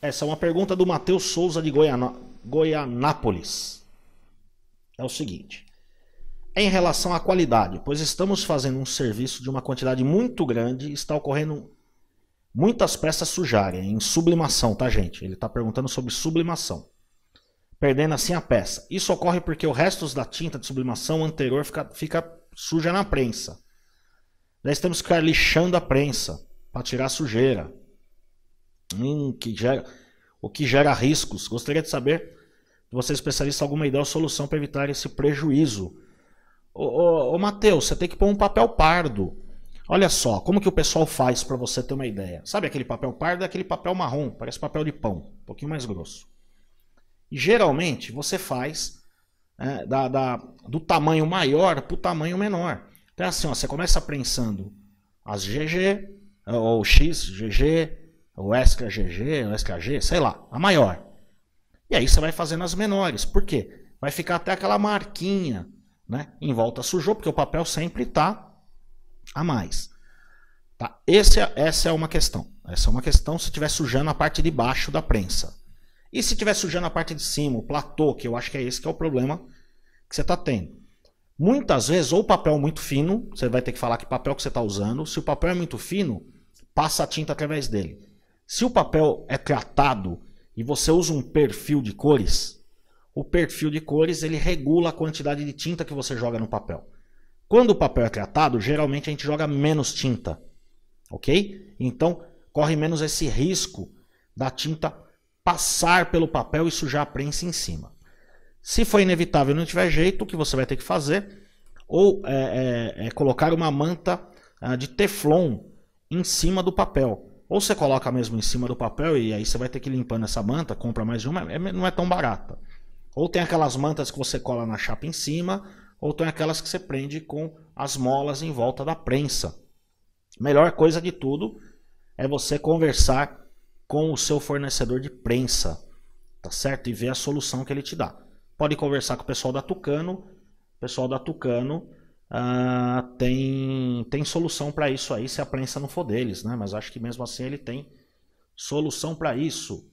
Essa é uma pergunta do Matheus Souza de Goiana... Goianápolis. É o seguinte: em relação à qualidade, pois estamos fazendo um serviço de uma quantidade muito grande, está ocorrendo muitas peças sujarem em sublimação, tá, gente? Ele está perguntando sobre sublimação, perdendo assim a peça. Isso ocorre porque o resto da tinta de sublimação anterior fica, fica suja na prensa. Nós temos que ficar lixando a prensa para tirar a sujeira. Hum, que gera, o que gera riscos. Gostaria de saber se você é especialista alguma ideia ou solução para evitar esse prejuízo. Ô, ô, ô Matheus, você tem que pôr um papel pardo. Olha só, como que o pessoal faz para você ter uma ideia. Sabe aquele papel pardo? É aquele papel marrom, parece papel de pão, um pouquinho mais grosso. E geralmente você faz é, da, da, do tamanho maior para o tamanho menor. Então é assim, ó, você começa prensando as GG, ou X, GG, o SKGG, o SKG, sei lá, a maior. E aí você vai fazendo as menores. Por quê? Vai ficar até aquela marquinha, né? Em volta sujou, porque o papel sempre está a mais. Tá? Esse, é, essa é uma questão. Essa é uma questão se estiver sujando a parte de baixo da prensa. E se estiver sujando a parte de cima, o platô, que eu acho que é esse que é o problema que você está tendo. Muitas vezes, ou papel é muito fino, você vai ter que falar que papel que você está usando. Se o papel é muito fino, passa a tinta através dele. Se o papel é tratado e você usa um perfil de cores, o perfil de cores ele regula a quantidade de tinta que você joga no papel. Quando o papel é tratado, geralmente a gente joga menos tinta, ok? Então corre menos esse risco da tinta passar pelo papel e sujar a prensa em cima. Se for inevitável e não tiver jeito, o que você vai ter que fazer ou é, é, é colocar uma manta ah, de teflon em cima do papel ou você coloca mesmo em cima do papel e aí você vai ter que ir limpando essa manta, compra mais de uma, é, não é tão barata. Ou tem aquelas mantas que você cola na chapa em cima, ou tem aquelas que você prende com as molas em volta da prensa. Melhor coisa de tudo é você conversar com o seu fornecedor de prensa, tá certo? E ver a solução que ele te dá. Pode conversar com o pessoal da Tucano, o pessoal da Tucano Uh, tem, tem solução para isso aí se a prensa não for deles, né? Mas acho que mesmo assim ele tem solução para isso.